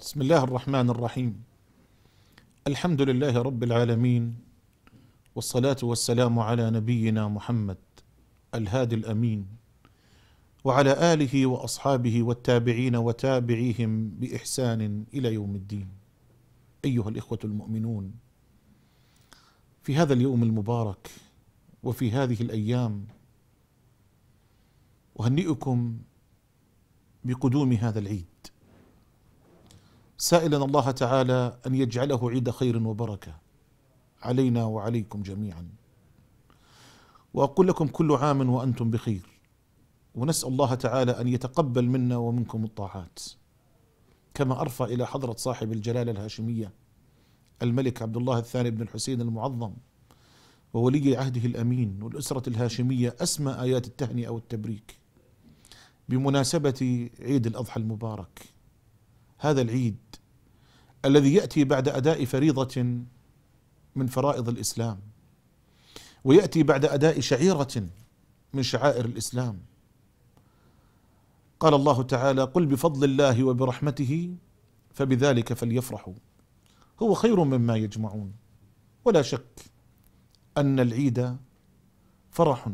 بسم الله الرحمن الرحيم الحمد لله رب العالمين والصلاه والسلام على نبينا محمد الهادي الامين وعلى اله واصحابه والتابعين وتابعيهم باحسان الى يوم الدين ايها الاخوه المؤمنون في هذا اليوم المبارك وفي هذه الايام اهنئكم بقدوم هذا العيد سائلا الله تعالى ان يجعله عيد خير وبركه علينا وعليكم جميعا واقول لكم كل عام وانتم بخير ونسال الله تعالى ان يتقبل منا ومنكم الطاعات كما ارفع الى حضره صاحب الجلاله الهاشميه الملك عبد الله الثاني بن الحسين المعظم وولي عهده الامين والاسره الهاشميه اسمى ايات التهنئه والتبريك بمناسبه عيد الاضحى المبارك هذا العيد الذي ياتي بعد اداء فريضه من فرائض الاسلام وياتي بعد اداء شعيره من شعائر الاسلام قال الله تعالى قل بفضل الله وبرحمته فبذلك فليفرحوا هو خير مما يجمعون ولا شك ان العيد فرح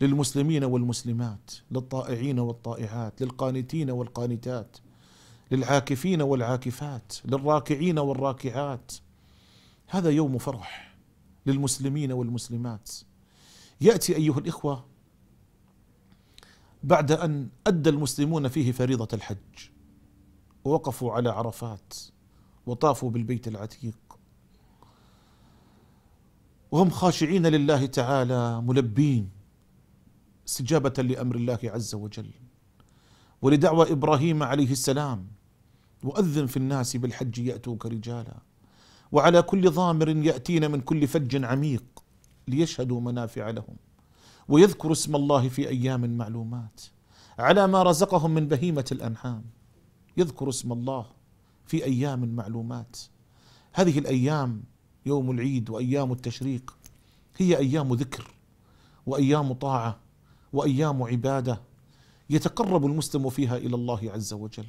للمسلمين والمسلمات للطائعين والطائعات للقانتين والقانتات للعاكفين والعاكفات للراكعين والراكعات هذا يوم فرح للمسلمين والمسلمات ياتي ايها الاخوه بعد ان ادى المسلمون فيه فريضه الحج ووقفوا على عرفات وطافوا بالبيت العتيق وهم خاشعين لله تعالى ملبين استجابه لامر الله عز وجل ولدعوى ابراهيم عليه السلام واذن في الناس بالحج ياتوك رجالا وعلى كل ضامر ياتين من كل فج عميق ليشهدوا منافع لهم ويذكر اسم الله في ايام معلومات على ما رزقهم من بهيمه الانعام يذكر اسم الله في ايام معلومات هذه الايام يوم العيد وايام التشريق هي ايام ذكر وايام طاعه وايام عباده يتقرب المسلم فيها الى الله عز وجل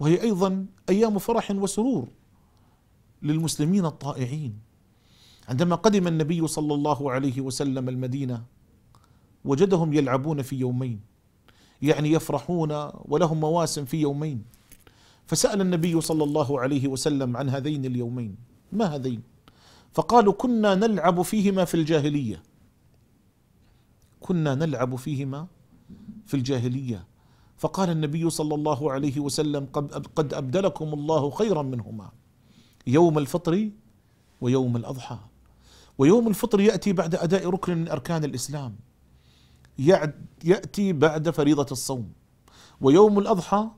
وهي ايضا ايام فرح وسرور للمسلمين الطائعين عندما قدم النبي صلى الله عليه وسلم المدينه وجدهم يلعبون في يومين يعني يفرحون ولهم مواسم في يومين فسال النبي صلى الله عليه وسلم عن هذين اليومين ما هذين فقالوا كنا نلعب فيهما في الجاهليه كنا نلعب فيهما في الجاهليه فقال النبي صلى الله عليه وسلم قد ابدلكم الله خيرا منهما يوم الفطر ويوم الاضحى ويوم الفطر ياتي بعد اداء ركن من اركان الاسلام ياتي بعد فريضه الصوم ويوم الاضحى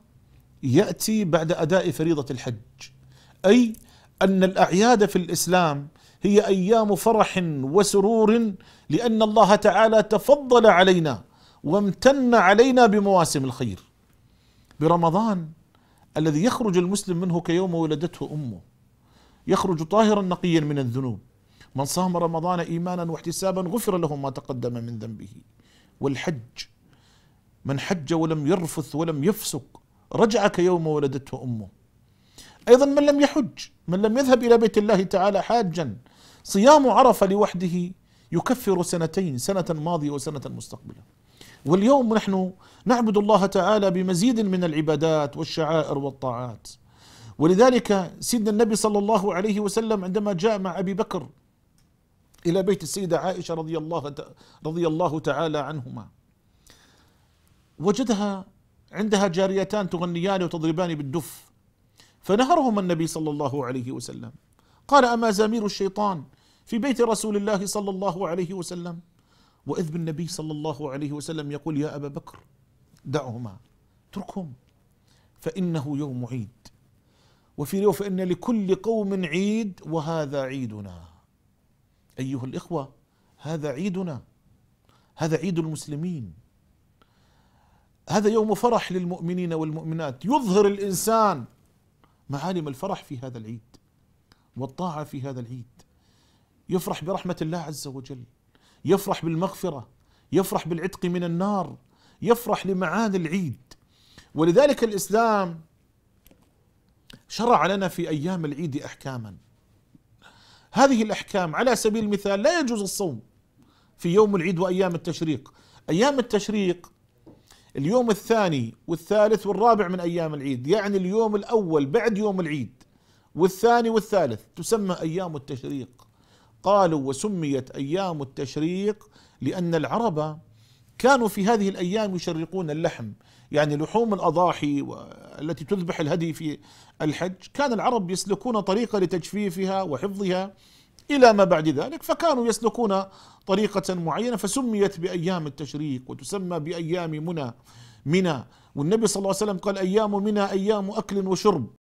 ياتي بعد اداء فريضه الحج اي ان الاعياد في الاسلام هي ايام فرح وسرور لان الله تعالى تفضل علينا وامتن علينا بمواسم الخير برمضان الذي يخرج المسلم منه كيوم ولدته امه يخرج طاهرا نقيا من الذنوب من صام رمضان ايمانا واحتسابا غفر له ما تقدم من ذنبه والحج من حج ولم يرفث ولم يفسق رجع كيوم ولدته امه ايضا من لم يحج من لم يذهب الى بيت الله تعالى حاجا صيام عرفه لوحده يكفر سنتين سنه ماضيه وسنه مستقبله واليوم نحن نعبد الله تعالى بمزيد من العبادات والشعائر والطاعات ولذلك سيدنا النبي صلى الله عليه وسلم عندما جاء مع ابي بكر الى بيت السيده عائشه رضي الله رضي الله تعالى عنهما وجدها عندها جاريتان تغنيان وتضربان بالدف فنهرهما النبي صلى الله عليه وسلم قال اما زمير الشيطان في بيت رسول الله صلى الله عليه وسلم وإذ بالنبي صلى الله عليه وسلم يقول يا أبا بكر دعهما اتركهم فإنه يوم عيد وفي رواية فإن لكل قوم عيد وهذا عيدنا أيها الإخوة هذا عيدنا هذا عيد المسلمين هذا يوم فرح للمؤمنين والمؤمنات يظهر الإنسان معالم الفرح في هذا العيد والطاعة في هذا العيد يفرح برحمة الله عز وجل يفرح بالمغفرة يفرح بالعتق من النار يفرح لمعاد العيد ولذلك الإسلام شرع لنا في أيام العيد أحكاما هذه الأحكام على سبيل المثال لا يجوز الصوم في يوم العيد وأيام التشريق أيام التشريق اليوم الثاني والثالث والرابع من أيام العيد يعني اليوم الأول بعد يوم العيد والثاني والثالث تسمى أيام التشريق قالوا وسميت ايام التشريق لان العرب كانوا في هذه الايام يشرقون اللحم يعني لحوم الاضاحي التي تذبح الهدي في الحج كان العرب يسلكون طريقه لتجفيفها وحفظها الى ما بعد ذلك فكانوا يسلكون طريقه معينه فسميت بايام التشريق وتسمى بايام منى منى والنبي صلى الله عليه وسلم قال ايام منى ايام اكل وشرب